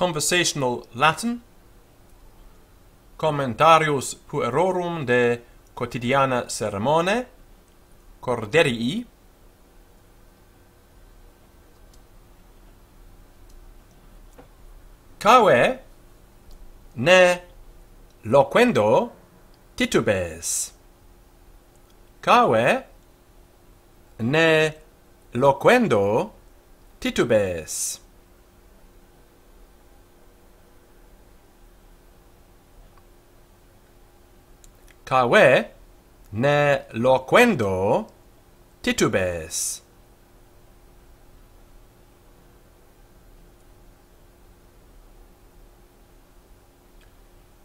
conversational Latin commentarius puerorum de quotidiana sermone corderii cave ne loquendo titubes cave ne loquendo titubes kawe ne loquendo titubes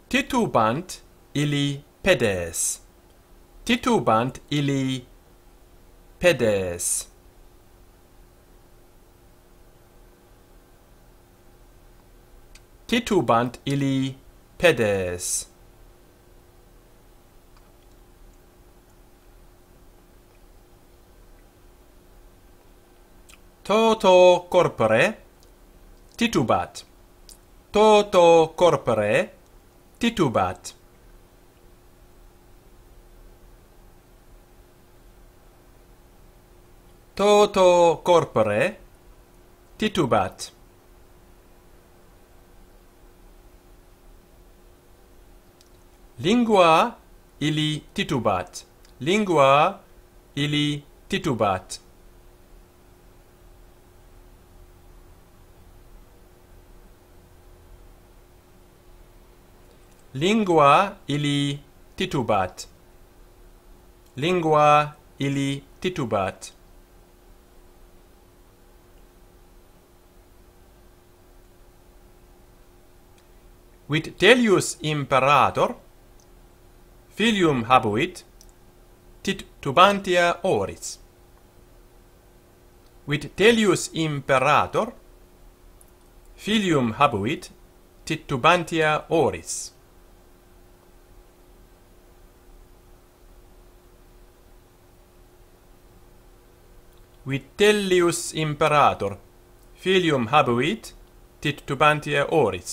titubant ili pedes titubant ili pedes titubant ili pedes toto corpore titubat toto corpore titubat toto corpore titubat lingua ili titubat lingua ili titubat lingua ili titubat lingua ili titubat Quid telius imperator filium habuit titubantia oris Quid telius imperator filium habuit titubantia oris Vitellius imperator filium habuit tit tubantia oris